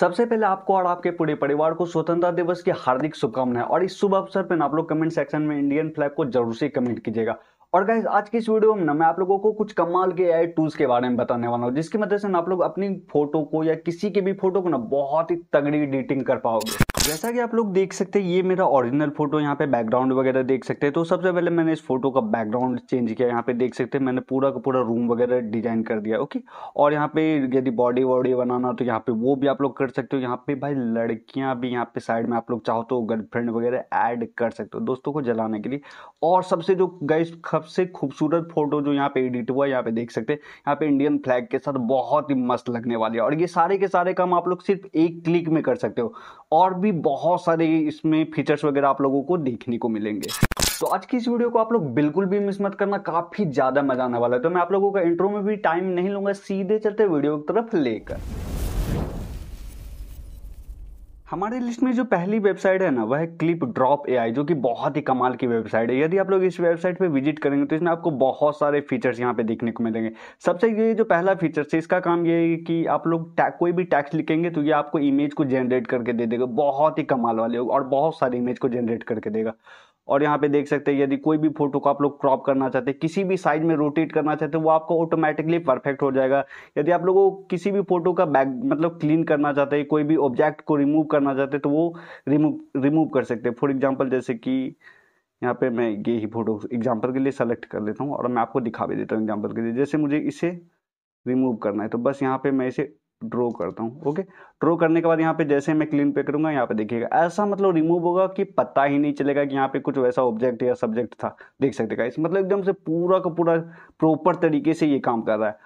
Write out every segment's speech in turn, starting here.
सबसे पहले आपको और आपके पूरे परिवार को स्वतंत्रता दिवस की हार्दिक शुभकामनाएं और इस शुभ अवसर पर आप लोग कमेंट सेक्शन में इंडियन फ्लैग को जरूर से कमेंट कीजिएगा और गाइज आज की इस वीडियो में ना मैं आप लोगों को कुछ कमाल के एआई टूल्स के बारे में बताने वाला हूँ जिसकी मदद से ना आप लोग अपनी फोटो को या किसी के भी फोटो को ना बहुत ही तगड़ी एडिटिंग कर पाओगे जैसा कि आप लोग देख सकते हैं ये मेरा ओरिजिनल फोटो यहाँ पे बैकग्राउंड वगैरह देख सकते हैं तो सबसे पहले मैंने इस फोटो का बैकग्राउंड चेंज किया यहाँ पे देख सकते हैं मैंने पूरा का पूरा रूम वगैरह डिजाइन कर दिया ओके और यहाँ पे यदि बॉडी वॉडी बनाना तो यहाँ पे वो भी आप लोग कर सकते हो यहाँ पे भाई लड़कियाँ भी यहाँ पे साइड में आप लोग चाहो तो गर्लफ्रेंड वगैरह ऐड कर सकते हो दोस्तों को जलाने के लिए और सबसे जो गई सबसे खूबसूरत फोटो जो यहाँ पे एडिट हुआ है यहाँ पे देख सकते हैं यहाँ पे इंडियन फ्लैग के साथ बहुत ही मस्त लगने वाली है और ये सारे के सारे काम आप लोग सिर्फ एक क्लिक में कर सकते हो और भी बहुत सारे इसमें फीचर्स वगैरह आप लोगों को देखने को मिलेंगे तो आज की इस वीडियो को आप लोग बिल्कुल भी मिस मत करना काफी ज्यादा मजा आने वाला है तो मैं आप लोगों का इंट्रो में भी टाइम नहीं लूंगा सीधे चलते वीडियो की तरफ लेकर हमारे लिस्ट में जो पहली वेबसाइट है ना वह है क्लिप ड्रॉप ए जो कि बहुत ही कमाल की वेबसाइट है यदि आप लोग इस वेबसाइट पर विजिट करेंगे तो इसमें आपको बहुत सारे फीचर्स यहाँ पे देखने को मिलेंगे सबसे ये जो पहला फीचर है इसका काम ये है कि आप लोग कोई भी टैक्स लिखेंगे तो ये आपको इमेज को जनरेट करके दे देगा बहुत ही कमाल वाले और बहुत सारे इमेज को जनरेट करके देगा और यहाँ पे देख सकते हैं यदि कोई भी फोटो को आप लोग क्रॉप करना चाहते हैं किसी भी साइज में रोटेट करना चाहते हैं वो आपको ऑटोमेटिकली परफेक्ट हो जाएगा यदि आप लोगों किसी भी फोटो का बैक मतलब क्लीन करना चाहते हैं कोई भी ऑब्जेक्ट को रिमूव करना चाहते हैं तो वो रिमूव रिमूव कर सकते हैं फॉर एग्जाम्पल जैसे कि यहाँ पे मैं ये ही फोटो एग्जाम्पल के लिए सेलेक्ट कर लेता हूँ और मैं आपको दिखा भी देता हूँ एग्जाम्पल के लिए जैसे मुझे इसे रिमूव करना है तो बस यहाँ पे मैं इसे ड्रॉ करता हूँ ओके ड्रॉ करने के बाद यहाँ पे जैसे मैं क्लीन पे करूंगा यहाँ पे देखिएगा ऐसा मतलब रिमूव होगा कि पता ही नहीं चलेगा कि यहाँ पे कुछ वैसा ऑब्जेक्ट या सब्जेक्ट था देख सकते गाइस मतलब एकदम से पूरा का पूरा प्रॉपर तरीके से ये काम कर रहा है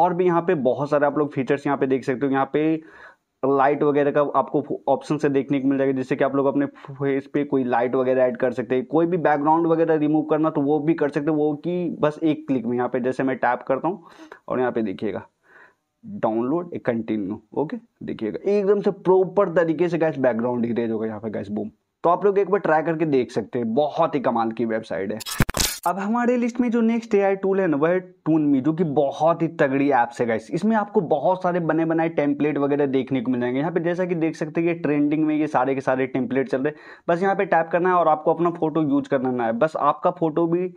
और भी यहाँ पे बहुत सारे आप लोग फीचर्स यहाँ पे देख सकते हो यहाँ पे लाइट वगैरह का आपको ऑप्शन से देखने को मिल जाएगा जिससे कि आप लोग अपने फेस पे कोई लाइट वगैरह ऐड कर सकते हैं कोई भी बैकग्राउंड वगैरह रिमूव करना तो वो भी कर सकते हैं वो कि बस एक क्लिक में यहाँ पे जैसे मैं टैप करता हूँ और यहाँ पे देखिएगा डाउनलोड ए कंटिन्यू ओके देखिएगा एकदम से प्रॉपर तरीके से गैस बैकग्राउंड इरेज होगा यहाँ पे गैस बूम तो आप लोग एक बार ट्राई करके देख सकते हैं बहुत ही कमाल की वेबसाइट है अब हमारे लिस्ट में जो नेक्स्ट एआई टूल है ना वह टून मी जो कि बहुत ही तगड़ी ऐप्स है गाइस इसमें आपको बहुत सारे बने बनाए टेम्पलेट वगैरह देखने को मिल जाएंगे यहाँ पे जैसा कि देख सकते हैं ये ट्रेंडिंग में ये सारे के सारे टेम्पलेट चल रहे हैं बस यहाँ पे टैप करना है और आपको अपना फोटो यूज करना है बस आपका फोटो भी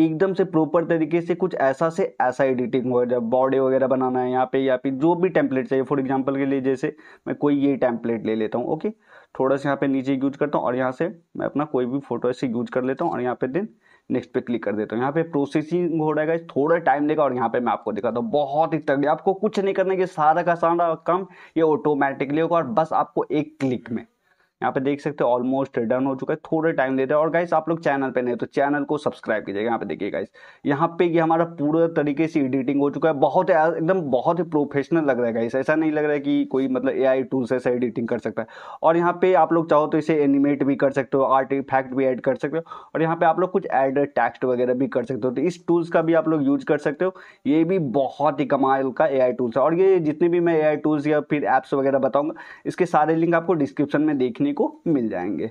एकदम से प्रॉपर तरीके से कुछ ऐसा से ऐसा एडिटिंग हो जब बॉडी वगैरह बनाना है यहाँ पे या फिर जो भी टेम्पलेट चाहिए फॉर एग्जाम्पल के लिए जैसे मैं कोई ये टेम्पलेट ले लेता हूँ ओके थोड़ा सा यहाँ पे नीचे यूज करता हूँ और यहाँ से मैं अपना कोई भी फोटो ऐसे यूज कर लेता हूँ और यहाँ पे देन नेक्स्ट पे क्लिक कर देता हूँ यहाँ पे प्रोसेसिंग हो रहा है थोड़ा टाइम लेगा और यहाँ पे मैं आपको दिखाता हूँ बहुत ही तगड़ी आपको कुछ नहीं करने के सारा का सारा काम ये ऑटोमेटिकली होगा और बस आपको एक क्लिक में यहाँ पे देख सकते हो ऑलमोस्ट डन हो चुका है थोड़े टाइम लेते हैं और गाइस आप लोग चैनल पे नहीं तो चैनल को सब्सक्राइब कीजिएगा यहाँ पे देखिए गाइस यहाँ पे ये हमारा पूरा तरीके से एडिटिंग हो चुका है बहुत एकदम बहुत ही प्रोफेशनल लग रहा है गाइस ऐसा नहीं लग रहा है कि कोई मतलब ए आई टूल से ऐसा एडिटिंग कर सकता है और यहाँ पे आप लोग चाहो तो इसे एनिमेट भी कर सकते हो आर्ट इफेक्ट भी एड कर सकते हो और यहाँ पे आप लोग कुछ एड टेक्स्ट वगैरह भी कर सकते हो तो इस टूल्स का भी आप लोग यूज कर सकते हो ये भी बहुत ही कमाल का ए आई टूल्स है और ये जितने भी मैं ए आई टूल्स या फिर एप्स वगैरह बताऊंगा इसके सारे लिंक आपको डिस्क्रिप्शन में देखने को मिल जाएंगे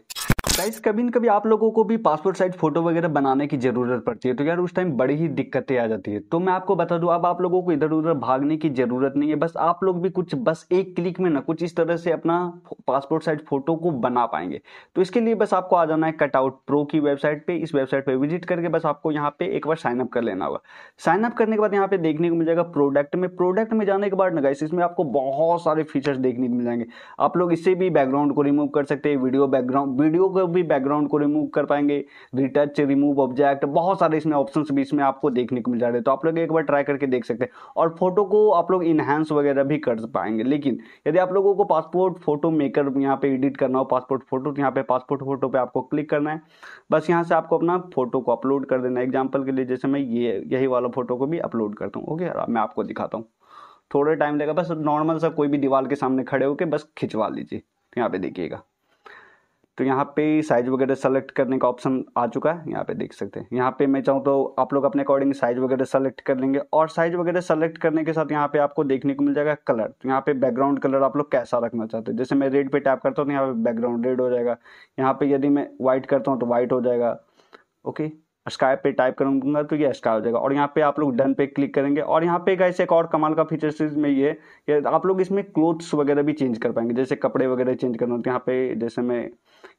गाइस कभी न कभी आप लोगों को भी पासपोर्ट साइज फोटो वगैरह बनाने की ज़रूरत पड़ती है तो यार उस टाइम बड़ी ही दिक्कतें आ जाती है तो मैं आपको बता दूं अब आप लोगों को इधर उधर भागने की ज़रूरत नहीं है बस आप लोग भी कुछ बस एक क्लिक में ना कुछ इस तरह से अपना पासपोर्ट साइज फोटो को बना पाएंगे तो इसके लिए बस आपको आ जाना है कटआउट प्रो की वेबसाइट पर इस वेबसाइट पर विजिट करके बस आपको यहाँ पे एक बार साइनअप कर लेना होगा साइनअप करने के बाद यहाँ पे देखने को मिल जाएगा प्रोडक्ट में प्रोडक्ट में जाने के बाद ना गाइस इसमें आपको बहुत सारे फीचर्स देखने को मिल जाएंगे आप लोग इससे भी बैकग्राउंड को रिमूव कर सकते हैं वीडियो बैकग्राउंड वीडियो को भी बैकग्राउंड को रिमूव कर पाएंगे रिटच रिमूव ऑब्जेक्ट बहुत सारे इसमें ऑप्शन भी इसमें आपको देखने को मिल जा रहे हैं तो आप लोग एक बार ट्राई करके देख सकते हैं और फोटो को आप लोग इन्हांस वगैरह भी कर पाएंगे लेकिन यदि आप लोगों को पासपोर्ट फोटो मेकर यहाँ पे एडिट करना हो पासपोर्ट फोटो तो यहाँ पे पासपोर्ट फोटो पे आपको क्लिक करना है बस यहाँ से आपको अपना फोटो को अपलोड कर देना है एग्जाम्पल के लिए जैसे मैं ये यही वाला फोटो को भी अपलोड करता हूँ ओके मैं आपको दिखाता हूँ थोड़ा टाइम लगेगा बस नॉर्मल सा कोई भी दीवार के सामने खड़े होकर बस खिंचवा लीजिए तो यहाँ पे देखिएगा तो यहाँ पे साइज वगैरह सेलेक्ट करने का ऑप्शन आ चुका है यहाँ पे देख सकते हैं यहाँ पे मैं चाहूँ तो आप लोग अपने अकॉर्डिंग साइज वगैरह सेलेक्ट कर लेंगे और साइज वगैरह सेलेक्ट करने के साथ यहाँ पे आपको देखने को मिल जाएगा कलर तो यहाँ पे बैकग्राउंड कलर आप लोग कैसा रखना चाहते हैं जैसे मैं रेड पे टैप करता हूँ तो यहाँ पे बैकग्राउंड रेड हो जाएगा यहाँ पे यदि मैं व्हाइट करता हूँ तो व्हाइट हो जाएगा ओके स्काय पे टाइप करूंगा तो ये स्काई हो जाएगा और यहाँ पे आप लोग डन पे क्लिक करेंगे और यहाँ पे गाइस एक और कमाल का फीचर्स में ये है कि आप लोग इसमें क्लोथ्स वगैरह भी चेंज कर पाएंगे जैसे कपड़े वगैरह चेंज करना होते हैं यहाँ पे जैसे मैं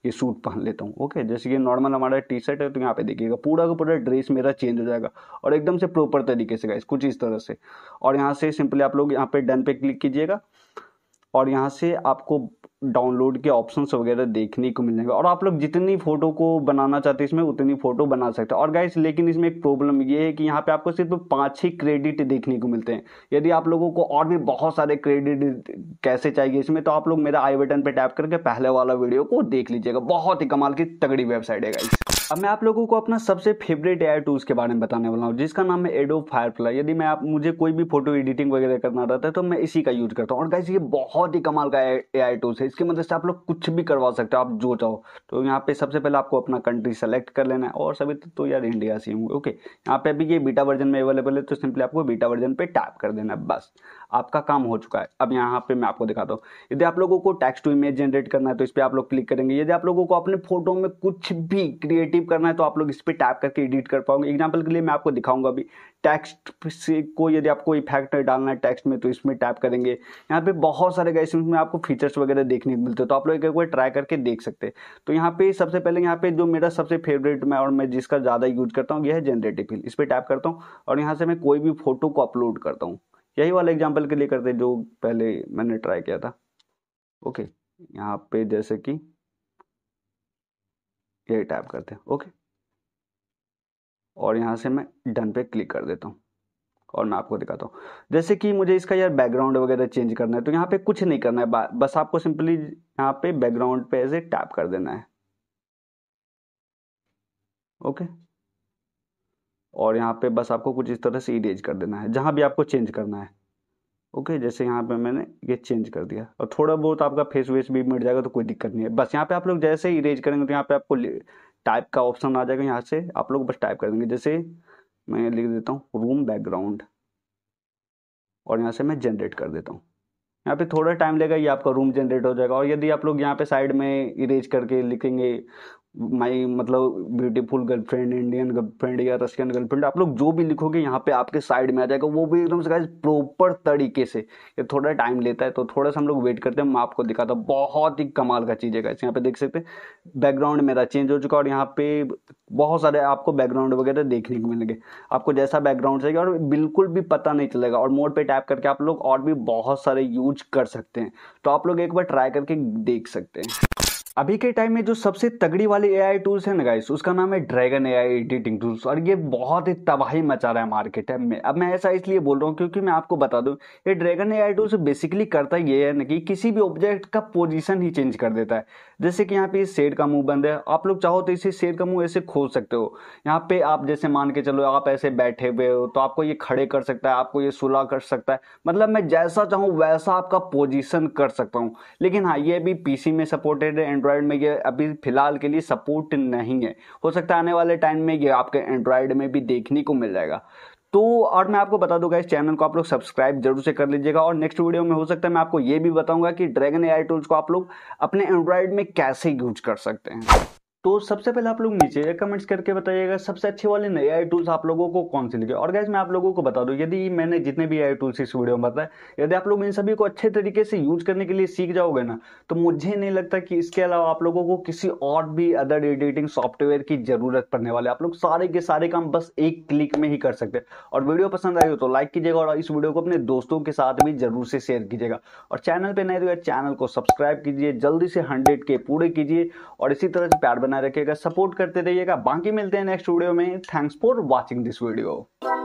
ये सूट पहन लेता हूँ ओके जैसे ये नॉर्मल हमारा टी शर्ट है तो यहाँ पे देखिएगा पूरा का पूरा ड्रेस मेरा चेंज हो जाएगा और एकदम से प्रॉपर तरीके से गाइस कुछ इस तरह से और यहाँ से सिंपली आप लोग यहाँ पे डन पे क्लिक कीजिएगा और यहाँ से आपको डाउनलोड के ऑप्शंस वगैरह देखने को मिल जाएंगे और आप लोग जितनी फ़ोटो को बनाना चाहते हैं इसमें उतनी फ़ोटो बना सकते हैं और गाइस लेकिन इसमें एक प्रॉब्लम ये है कि यहाँ पे आपको सिर्फ पाँच ही क्रेडिट देखने को मिलते हैं यदि आप लोगों को और भी बहुत सारे क्रेडिट कैसे चाहिए इसमें तो आप लोग मेरा आई बटन पर टैप करके पहले वाला वीडियो को देख लीजिएगा बहुत ही कमाल की तगड़ी वेबसाइट है गाइस अब मैं आप लोगों को अपना सबसे फेवरेट एआई टूल्स के बारे में बताने वाला हूँ जिसका नाम है एडो फायरफ्लाई यदि मैं आप मुझे कोई भी फोटो एडिटिंग वगैरह करना रहता है तो मैं इसी का यूज करता हूँ और गाइस ये बहुत ही कमाल का एआई टूल्स है इसकी मदद मतलब से आप लोग कुछ भी करवा सकते हो आप जो चाहो तो यहाँ पे सबसे पहले आपको अपना कंट्री सेलेक्ट कर लेना है और सभी तो यार इंडिया से होंगे ओके यहाँ पे अभी ये बीटा वर्जन में अवेलेबल है तो सिंपली आपको बीटा वर्जन पर टैप कर देना है बस आपका काम हो चुका है अब यहाँ पे मैं आपको दिखाता हूँ यदि आप लोगों को टेक्स्ट टू इमेज जनरेट करना है तो इस पर आप लोग क्लिक करेंगे यदि आप लोगों को अपने फोटो में कुछ भी क्रिएटिव करना है तो आप लोग इस पर टैप करके एडिट कर पाओगे एग्जाम्पल के लिए मैं आपको दिखाऊंगा अभी टेक्स्ट से को यदि आपको इफेक्ट डालना है टेक्स्ट में तो इसमें टैप करेंगे यहाँ पे बहुत सारे गैस में आपको फीचर्स वगैरह देखने को मिलते हैं तो आप लोग एक बार ट्राई करके देख सकते हैं तो यहाँ पे सबसे पहले यहाँ पे जो मेरा सबसे फेवरेट मैं और मैं जिसका ज़्यादा यूज करता हूँ यह है जनरेटिव फील इस पर टैप करता हूँ और यहाँ से मैं कोई भी फोटो को अपलोड करता हूँ यही वाला एग्जाम्पल के लिए करते हैं जो पहले मैंने ट्राई किया था ओके यहाँ पे जैसे कि यही टाइप करते हैं ओके और यहाँ से मैं डन पे क्लिक कर देता हूँ और मैं आपको दिखाता हूँ जैसे कि मुझे इसका यार बैकग्राउंड वगैरह चेंज करना है तो यहाँ पे कुछ नहीं करना है बस आपको सिंपली यहाँ पे बैकग्राउंड पे ऐसे टैप कर देना है ओके और यहाँ पे बस आपको कुछ इस तरह से इरेज कर देना है जहाँ भी आपको चेंज करना है ओके जैसे यहाँ पे मैंने ये चेंज कर दिया और थोड़ा बहुत आपका फेस वेस भी मिट जाएगा तो कोई दिक्कत नहीं है बस यहाँ पे आप लोग जैसे ही इरेज करेंगे तो यहाँ पे आपको टाइप का ऑप्शन आ जाएगा यहाँ से आप लोग बस टाइप कर देंगे जैसे मैं लिख देता हूँ रूम बैकग्राउंड और यहाँ से मैं जनरेट कर देता हूँ यहाँ पे थोड़ा टाइम लेगा ये आपका रूम जनरेट हो जाएगा और यदि आप लोग यहाँ पे साइड में इरेज करके लिखेंगे माई मतलब ब्यूटीफुल गर्लफ्रेंड इंडियन गर्लफ्रेंड या रशियन गर्लफ्रेंड आप लोग जो भी लिखोगे यहाँ पे आपके साइड में आ जाएगा वो भी एकदम से गाइज प्रॉपर तरीके से ये थोड़ा टाइम लेता है तो थोड़ा सा हम लोग वेट करते हैं मैं आपको दिखाता हूँ बहुत ही कमाल का चीज़ है गाइज यहाँ पे देख सकते हैं बैकग्राउंड मेरा चेंज हो चुका और यहाँ पे बहुत सारे आपको बैकग्राउंड वगैरह देखने को मिलेंगे आपको जैसा बैकग्राउंड चाहिए और बिल्कुल भी पता नहीं चलेगा और मोड पर टैप करके आप लोग और भी बहुत सारे यूज कर सकते हैं तो आप लोग एक बार ट्राई करके देख सकते हैं अभी के टाइम में जो सबसे तगड़ी वाले एआई टूल्स है ना गाइस उसका नाम है ड्रैगन एआई एडिटिंग टूल्स और ये बहुत ही तबाही मचा रहा है मार्केट में अब मैं ऐसा इसलिए बोल रहा हूँ क्योंकि मैं आपको बता दूँ ये ड्रैगन एआई टूल्स बेसिकली करता ये है ना कि किसी भी ऑब्जेक्ट का पोजिशन ही चेंज कर देता है जैसे कि यहाँ पे शेर का मुँह बंद है आप लोग चाहो तो इसे शेर का मुँह ऐसे खोल सकते हो यहाँ पे आप जैसे मान के चलो आप ऐसे बैठे हुए हो तो आपको ये खड़े कर सकता है आपको ये सुलह कर सकता है मतलब मैं जैसा चाहूँ वैसा आपका पोजिशन कर सकता हूँ लेकिन हाँ ये भी पीसी में सपोर्टेड है एंड एंड्रॉयड में ये अभी फ़िलहाल के लिए सपोर्ट नहीं है हो सकता है आने वाले टाइम में ये आपके एंड्रॉयड में भी देखने को मिल जाएगा तो और मैं आपको बता दूंगा इस चैनल को आप लोग सब्सक्राइब जरूर से कर लीजिएगा और नेक्स्ट वीडियो में हो सकता है मैं आपको ये भी बताऊंगा कि ड्रैगन एआई टूल्स को आप लोग अपने एंड्रॉयड में कैसे यूज कर सकते हैं तो सबसे पहले आप लोग नीचे कमेंट्स करके बताइएगा सबसे अच्छे वाले नए आई टूल्स आप लोगों को कौन से लगे और गैस मैं आप लोगों को बता दूं यदि मैंने जितने भी आई टूल्स इस वीडियो में बताए यदि आप लोग इन सभी को अच्छे तरीके से यूज करने के लिए सीख जाओगे ना तो मुझे नहीं लगता कि इसके अलावा आप लोगों को किसी और भी अदर एडिटिंग सॉफ्टवेयर की जरूरत पड़ने वाले आप लोग सारे के सारे काम बस एक क्लिक में ही कर सकते हैं और वीडियो पसंद आई हो तो लाइक कीजिएगा और इस वीडियो को अपने दोस्तों के साथ भी जरूर से शेयर कीजिएगा और चैनल पर नए तो चैनल को सब्सक्राइब कीजिए जल्दी से हंड्रेड के पूरे कीजिए और इसी तरह से प्यार बनाए रखिएगा सपोर्ट करते रहिएगा बाकी मिलते हैं नेक्स्ट वीडियो में thanks for watching this video